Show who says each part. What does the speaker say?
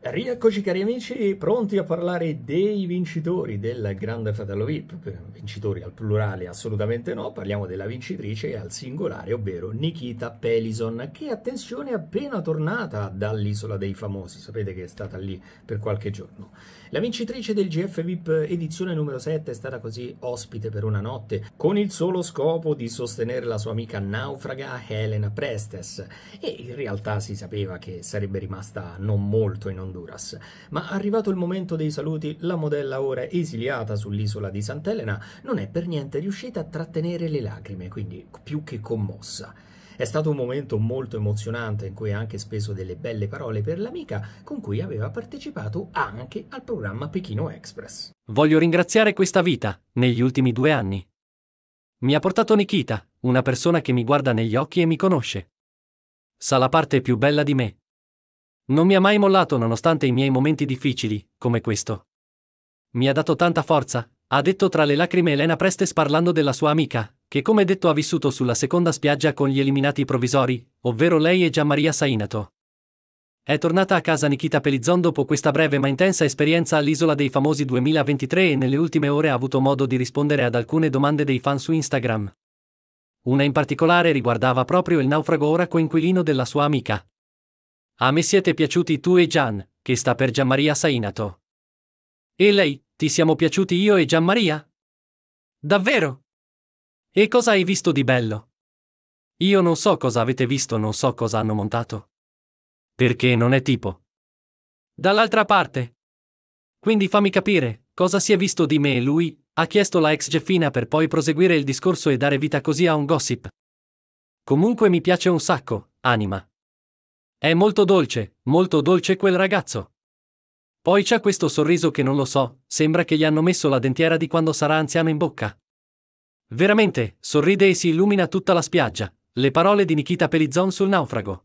Speaker 1: Rieccoci cari amici, pronti a parlare dei vincitori del Grande Fratello VIP. Vincitori al plurale assolutamente no, parliamo della vincitrice al singolare, ovvero Nikita Pelison, che attenzione è appena tornata dall'Isola dei Famosi, sapete che è stata lì per qualche giorno. La vincitrice del GF VIP edizione numero 7 è stata così ospite per una notte, con il solo scopo di sostenere la sua amica naufraga Helena Prestes, e in realtà si sapeva che sarebbe rimasta non molto in onda Honduras. Ma arrivato il momento dei saluti, la modella ora esiliata sull'isola di Sant'Elena non è per niente riuscita a trattenere le lacrime, quindi più che commossa. È stato un momento molto emozionante in cui ha anche speso delle belle parole per l'amica con cui aveva partecipato anche al programma Pechino Express.
Speaker 2: Voglio ringraziare questa vita, negli ultimi due anni. Mi ha portato Nikita, una persona che mi guarda negli occhi e mi conosce. Sa la parte più bella di me. Non mi ha mai mollato nonostante i miei momenti difficili, come questo. Mi ha dato tanta forza, ha detto tra le lacrime Elena Prestes parlando della sua amica, che come detto ha vissuto sulla seconda spiaggia con gli eliminati provvisori, ovvero lei e Gianmaria Sainato. È tornata a casa Nikita Pelizzon dopo questa breve ma intensa esperienza all'Isola dei Famosi 2023 e nelle ultime ore ha avuto modo di rispondere ad alcune domande dei fan su Instagram. Una in particolare riguardava proprio il naufrago ora coinquilino della sua amica. A ah, me siete piaciuti tu e Gian, che sta per Gianmaria Sainato. E lei, ti siamo piaciuti io e Gianmaria? Davvero? E cosa hai visto di bello? Io non so cosa avete visto, non so cosa hanno montato. Perché non è tipo. Dall'altra parte. Quindi fammi capire, cosa si è visto di me e lui, ha chiesto la ex Geffina per poi proseguire il discorso e dare vita così a un gossip. Comunque mi piace un sacco, anima. È molto dolce, molto dolce quel ragazzo. Poi c'ha questo sorriso che non lo so, sembra che gli hanno messo la dentiera di quando sarà anziano in bocca. Veramente, sorride e si illumina tutta la spiaggia. Le parole di Nikita Pelizon sul naufrago.